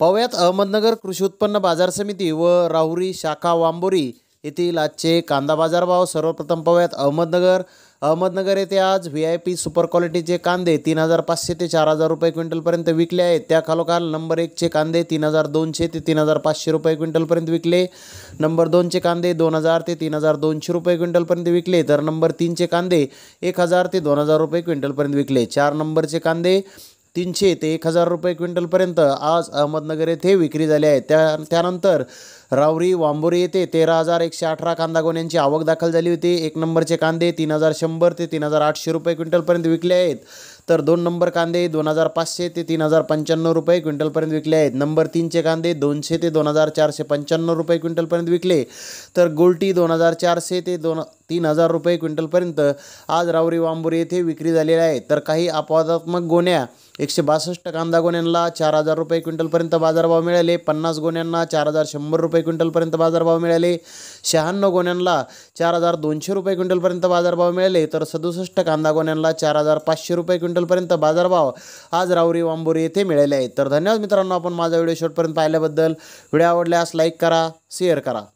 पव्यात अहमदनगर कृषी उत्पन्न बाजार समिती व राहुरी शाखा वांबोरी येथील आजचे कांदा बाजारभाव सर्वप्रथम पव्यात अहमदनगर अहमदनगर येथे आज व्ही आय पी सुपर क्वालिटीचे कांदे तीन हजार पाचशे ते चार हजार रुपये क्विंटलपर्यंत विकले आहेत त्या खालोखाल नंबर एकचे कांदे तीन हजार दोनशे ते तीन हजार पाचशे रुपये क्विंटलपर्यंत विकले नंबर दोनचे कांदे दोन हजार ते तीन हजार दोनशे रुपये क्विंटलपर्यंत विकले तर नंबर तीनचे कांदे एक हजार ते दोन हजार रुपये क्विंटलपर्यंत विकले चार नंबरचे कांदे तीनशे ते एक हजार रुपये क्विंटलपर्यंत आज अहमदनगर येथे विक्री झाली आहे त्या त्यानंतर रावरी वांबोरी येथे तेरा हजार एकशे अठरा कांदा गोण्यांची आवक दाखल झाली होती एक नंबरचे कांदे तीन हजार शंभर ते तीन हजार आठशे रुपये क्विंटलपर्यंत विकले आहेत तर दोन नंबर कांदे दोन हजार पाचशे ते तीन हजार पंच्याण्णव रुपये क्विंटलपर्यंत विकले आहेत नंबर तीनचे कांदे दोनशे ते दोन हजार चारशे पंच्याण्णव रुपये क्विंटलपर्यंत विकले तर गोल्टी दोन हजार चारशे ते दोन तीन हजार रुपये क्विंटलपर्यंत आज रावरी वांबोरी येथे विक्री झालेल्या आहेत तर काही अपवादात्मक गोण्या एकशे बासष्ट कांदा गोण्यांना चार हजार रुपये क्विंटलपर्यंत बाजारभाव मिळाले पन्नास गोण्यांना चार हजार शंभर रुपये रुपये क्विंटलपर्यंत बाजारभाव मिळाले शहाण्णव गोण्यांना चार हजार दोनशे रुपये क्विंटलपर्यंत बाजारभाव मिळाले तर सदुसष्ट कांदा गोण्यांना चार हजार पाचशे रुपये क्विंटलपर्यंत बाजारभाव आज रावरी वांबोरी येथे मिळाले आहेत तर धन्यवाद मित्रांनो आपण माझा व्हिडिओ शेवटपर्यंत पाहिल्याबद्दल व्हिडिओ आवडल्यास लाईक करा शेअर करा